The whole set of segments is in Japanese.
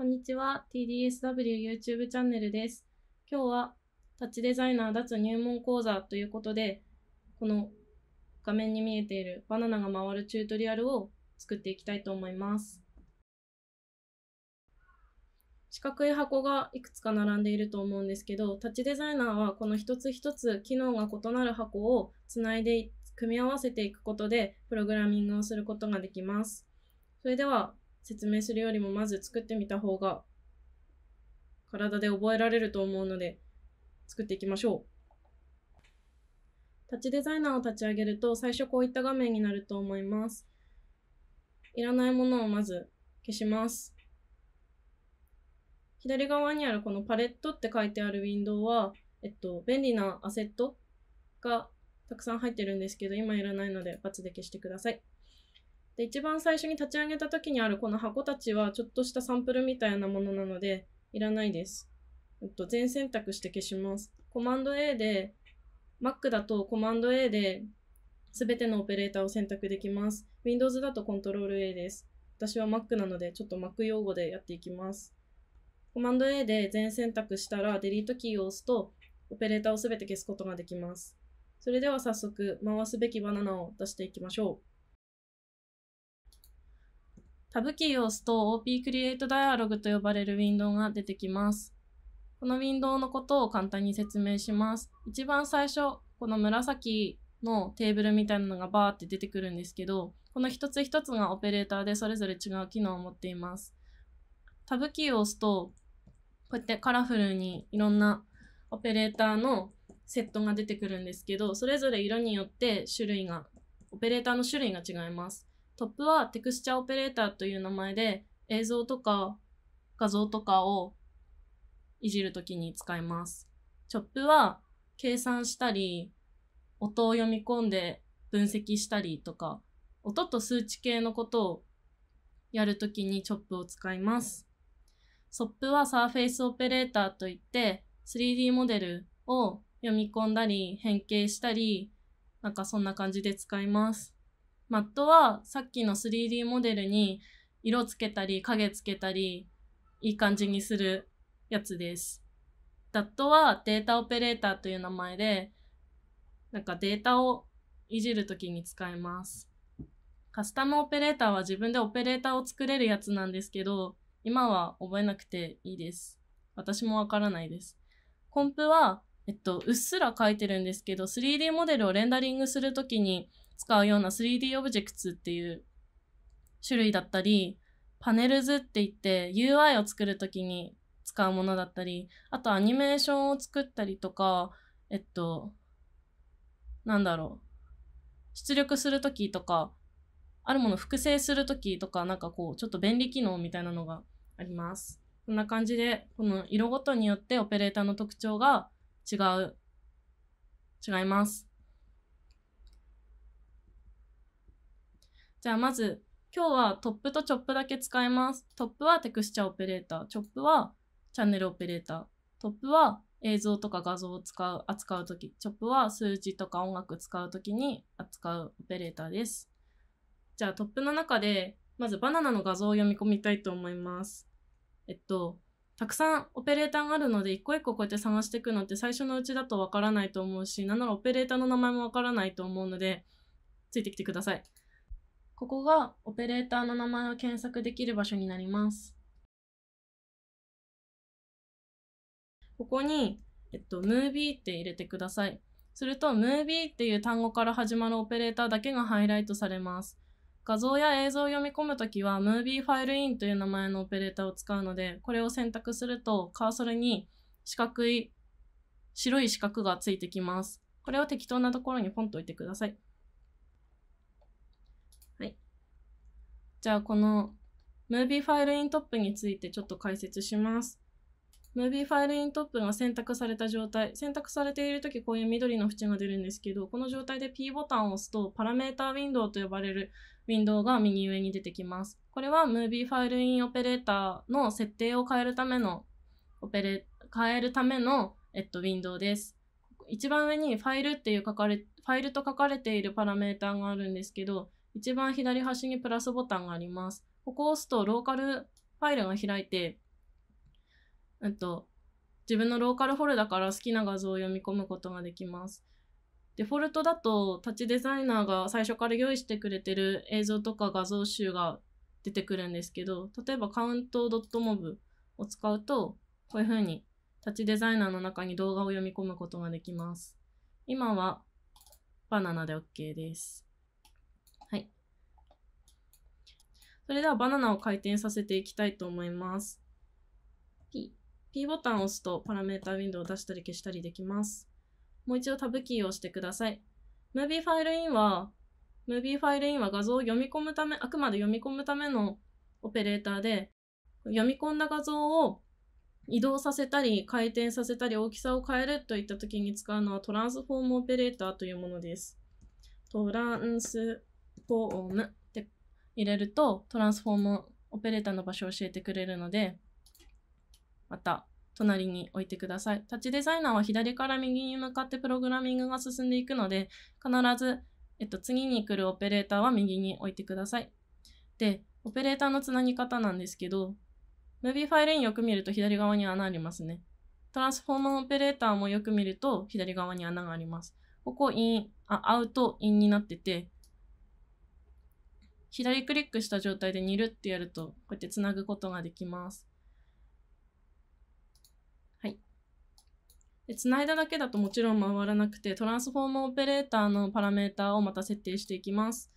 こんにちは。TDSW YouTube チャンネルです。今日はタッチデザイナー脱入門講座ということで、この画面に見えているバナナが回るチュートリアルを作っていきたいと思います。四角い箱がいくつか並んでいると思うんですけど、タッチデザイナーはこの一つ一つ機能が異なる箱をつないで組み合わせていくことでプログラミングをすることができます。それでは説明するよりもまず作ってみた方が体で覚えられると思うので作っていきましょう。タッチデザイナーを立ち上げると最初こういった画面になると思います。いらないものをまず消します。左側にあるこのパレットって書いてあるウィンドウは、えっと、便利なアセットがたくさん入ってるんですけど、今いらないので×で消してください。で一番最初に立ち上げた時にあるこの箱たちはちょっとしたサンプルみたいなものなのでいらないです。えっと、全選択して消します。コマンド A で Mac だとコマンド A で全てのオペレーターを選択できます。Windows だとコントロール A です。私は Mac なのでちょっと Mac 用語でやっていきます。コマンド A で全選択したら Delete キーを押すとオペレーターを全て消すことができます。それでは早速回すべきバナナを出していきましょう。タブキーを押すと OP クリエイトダイアログと呼ばれるウィンドウが出てきます。このウィンドウのことを簡単に説明します。一番最初、この紫のテーブルみたいなのがバーって出てくるんですけど、この一つ一つがオペレーターでそれぞれ違う機能を持っています。タブキーを押すと、こうやってカラフルにいろんなオペレーターのセットが出てくるんですけど、それぞれ色によって種類が、オペレーターの種類が違います。トップはテクスチャーオペレーターという名前で映像とか画像とかをいじるときに使います。チョップは計算したり、音を読み込んで分析したりとか、音と数値系のことをやるときにチョップを使います。ソップはサーフェイスオペレーターといって 3D モデルを読み込んだり変形したり、なんかそんな感じで使います。マットはさっきの 3D モデルに色つけたり影つけたりいい感じにするやつです。ダットはデータオペレーターという名前でなんかデータをいじるときに使えます。カスタムオペレーターは自分でオペレーターを作れるやつなんですけど今は覚えなくていいです。私もわからないです。コンプは、えっと、うっすら書いてるんですけど 3D モデルをレンダリングするときに使うような 3D オブジェクツっていう種類だったり、パネルズって言って UI を作るときに使うものだったり、あとアニメーションを作ったりとか、えっと、なんだろう。出力するときとか、あるもの複製するときとか、なんかこう、ちょっと便利機能みたいなのがあります。こんな感じで、この色ごとによってオペレーターの特徴が違う、違います。じゃあまず今日はトップとチョップだけ使います。トップはテクスチャーオペレーター、チョップはチャンネルオペレーター、トップは映像とか画像を使う扱うとき、チョップは数字とか音楽使うときに扱うオペレーターです。じゃあトップの中で、まずバナナの画像を読み込みたいと思います。えっと、たくさんオペレーターがあるので、一個一個こうやって探していくのって最初のうちだとわからないと思うし、なんならオペレーターの名前もわからないと思うので、ついてきてください。ここがオペレーターの名前を検索できる場所になります。ここに、えっと、ムービーって入れてください。すると、ムービーっていう単語から始まるオペレーターだけがハイライトされます。画像や映像を読み込むときは、ムービーファイルインという名前のオペレーターを使うので、これを選択すると、カーソルに四角い、白い四角がついてきます。これを適当なところにポンと置いてください。じゃあこのムービーファイルイントップについてちょっと解説します。ムービーファイルイントップが選択された状態。選択されているときこういう緑の縁が出るんですけど、この状態で P ボタンを押すとパラメータウィンドウと呼ばれるウィンドウが右上に出てきます。これはムービーファイルインオペレーターの設定を変えるための、オペレ、変えるための、えっと、ウィンドウです。一番上にファイルっていう書かれ、ファイルと書かれているパラメータがあるんですけど、一番左端にプラスボタンがあります。ここを押すとローカルファイルが開いて、えっと、自分のローカルフォルダから好きな画像を読み込むことができます。デフォルトだとタッチデザイナーが最初から用意してくれてる映像とか画像集が出てくるんですけど、例えばカウントドットモブを使うと、こういう風にタッチデザイナーの中に動画を読み込むことができます。今はバナナで OK です。それではバナナを回転させていきたいと思います。P, P ボタンを押すとパラメータウィンドウを出したり消したりできます。もう一度タブキーを押してください。ムービーファイルインは、ムービーファイルインは画像を読み込むため、あくまで読み込むためのオペレーターで、読み込んだ画像を移動させたり、回転させたり、大きさを変えるといった時に使うのはトランスフォームオペレーターというものです。トランスフォーム。入れると、トランスフォームオペレーターの場所を教えてくれるので、また隣に置いてください。タッチデザイナーは左から右に向かってプログラミングが進んでいくので、必ず、えっと、次に来るオペレーターは右に置いてください。で、オペレーターのつなぎ方なんですけど、ムービーファイルインよく見ると左側に穴ありますね。トランスフォームオペレーターもよく見ると左側に穴があります。ここイン、あ、アウト、インになってて、左クリックした状態で煮るってやると、こうやってつなぐことができます。はい。で、つないだだけだともちろん回らなくて、トランスフォームオペレーターのパラメータをまた設定していきます。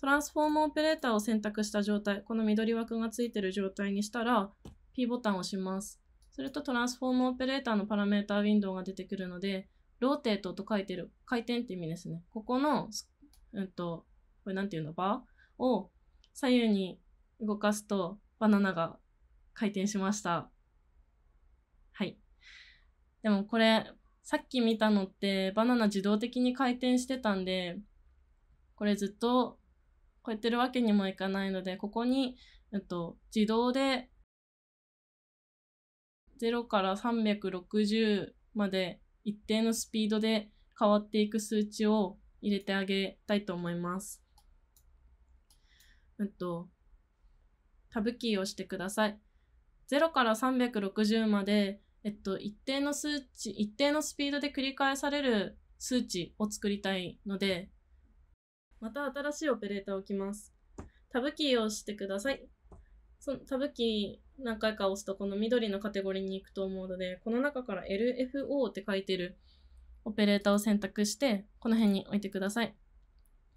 トランスフォームオペレーターを選択した状態、この緑枠がついてる状態にしたら、P ボタンを押します。するとトランスフォームオペレーターのパラメータウィンドウが出てくるので、ローテートと書いてる、回転って意味ですね。ここの、うんと、これなんていうの、バーを左右に動かすとバナナが回転しました。はい。でもこれ、さっき見たのってバナナ自動的に回転してたんで、これずっとこうやってるわけにもいかないので、ここに、えっと、自動で0から360まで一定のスピードで変わっていく数値を入れてあげたいと思います。うんと、タブキーをしてください。0から360まで、えっと、一定の数値、一定のスピードで繰り返される数値を作りたいので、また新しいオペレーターを置きます。タブキーを押してください。そのタブキー何回か押すとこの緑のカテゴリーに行くと思うので、この中から LFO って書いてるオペレーターを選択して、この辺に置いてください。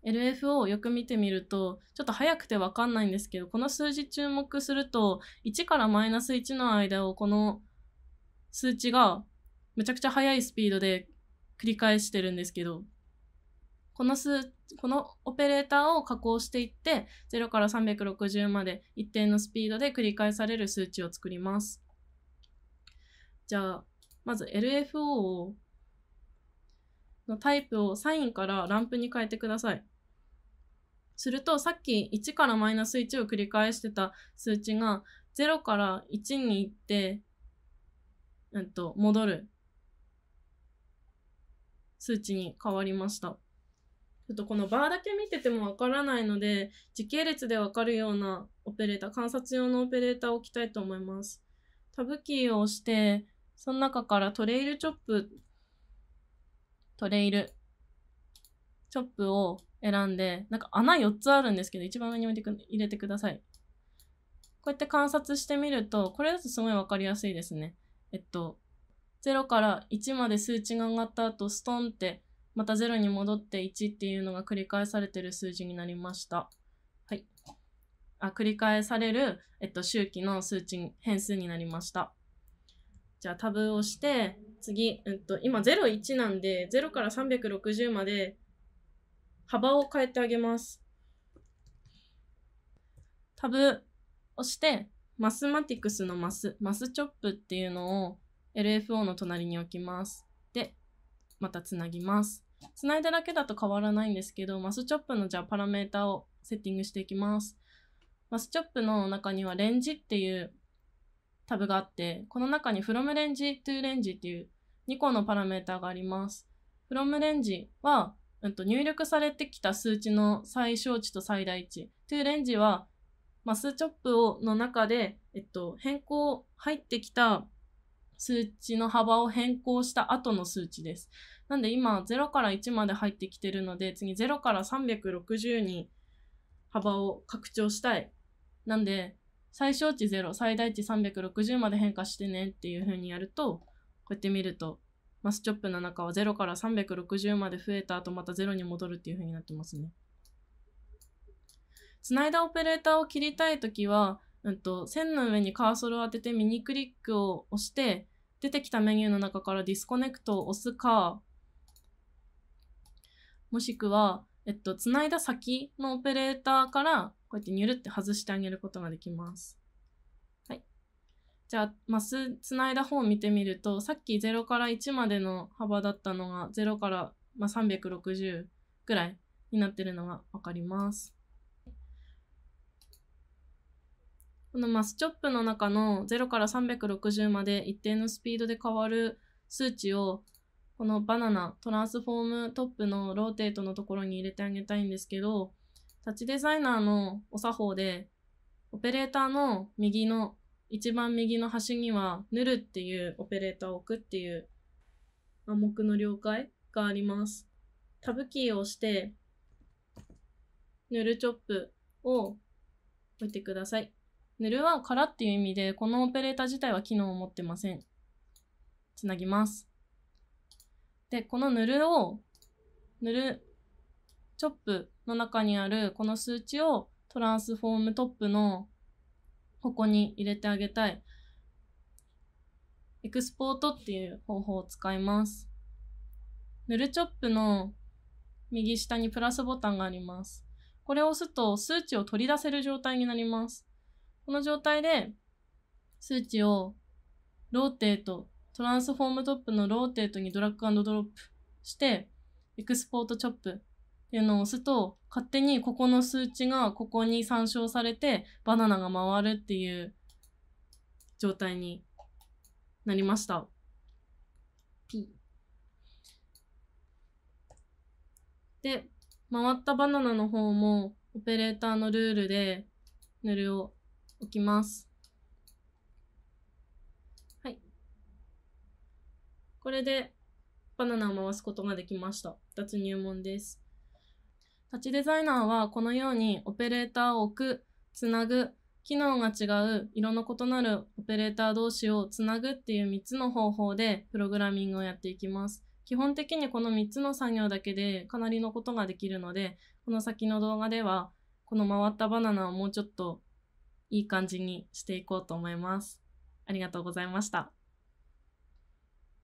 LFO をよく見てみると、ちょっと早くてわかんないんですけど、この数字注目すると、1からマイナス1の間をこの数値がめちゃくちゃ速いスピードで繰り返してるんですけど、この数、このオペレーターを加工していって、0から360まで一定のスピードで繰り返される数値を作ります。じゃあ、まず LFO のタイプをサインからランプに変えてください。するとさっき1からマイナス1を繰り返してた数値が0から1に行って、えっと、戻る数値に変わりました。ちょっとこのバーだけ見ててもわからないので、時系列でわかるようなオペレーター、観察用のオペレーターを置きたいと思います。タブキーを押して、その中からトレイルチョップ、トレイルチョップを選んで、なんか穴4つあるんですけど、一番上に置いてく入れてください。こうやって観察してみると、これだとすごいわかりやすいですね。えっと、0から1まで数値が上がった後、ストンって、また0に戻って1っていうのが繰り返されてる数字になりました。はい。あ、繰り返される、えっと、周期の数値、変数になりました。じゃあタブをして、次、えっと、今01なんで、0から360まで幅を変えてあげます。タブをして、マスマティクスのマス、マスチョップっていうのを LFO の隣に置きます。で、またつなぎます。つないだだけだと変わらないんですけど、マスチョップのじゃあパラメータをセッティングしていきます。マスチョップの中にはレンジっていうタブがあって、この中に from レンジ to レンジっていう2個のパラメータがあります。from レンジはうんと、入力されてきた数値の最小値と最大値、トゥーレンジは、マスチョップをの中で、えっと、変更、入ってきた数値の幅を変更した後の数値です。なんで今0から1まで入ってきてるので、次0から360に幅を拡張したい。なんで、最小値0、最大値360まで変化してねっていう風にやると、こうやって見るとマスチョップの中は0から360まで増えた後また0に戻るっていう風になってますね。つないだオペレーターを切りたいときは、うんと、線の上にカーソルを当ててミニクリックを押して、出てきたメニューの中からディスコネクトを押すか、もしくは、えっと、つないだ先のオペレーターから、こうやってニュルって外してあげることができます。じゃあ、まあ、つないだ方を見てみるとさっき0から1までの幅だったのが0から、まあ、360ぐらいになってるのが分かります。このマスチョップの中の0から360まで一定のスピードで変わる数値をこのバナナトランスフォームトップのローテートのところに入れてあげたいんですけどタッチデザイナーのお作法でオペレーターの右の一番右の端には、ヌルっていうオペレーターを置くっていう暗黙の了解があります。タブキーを押して、ヌルチョップを置いてください。ヌルはからっていう意味で、このオペレーター自体は機能を持ってません。つなぎます。で、このヌルを、ヌルチョップの中にあるこの数値をトランスフォームトップのここに入れてあげたい。エクスポートっていう方法を使います。ヌルチョップの右下にプラスボタンがあります。これを押すと数値を取り出せる状態になります。この状態で数値をローテート、トランスフォームトップのローテートにドラッグドロップして、エクスポートチョップていうのを押すと、勝手にここの数値がここに参照されて、バナナが回るっていう状態になりました。P。で、回ったバナナの方も、オペレーターのルールで、ヌるを置きます。はい。これで、バナナを回すことができました。脱入門です。タデザイナーはこのようにオペレーターを置く、つなぐ、機能が違う、色の異なるオペレーター同士をつなぐっていう3つの方法でプログラミングをやっていきます。基本的にこの3つの作業だけでかなりのことができるので、この先の動画ではこの回ったバナナをもうちょっといい感じにしていこうと思います。ありがとうございました。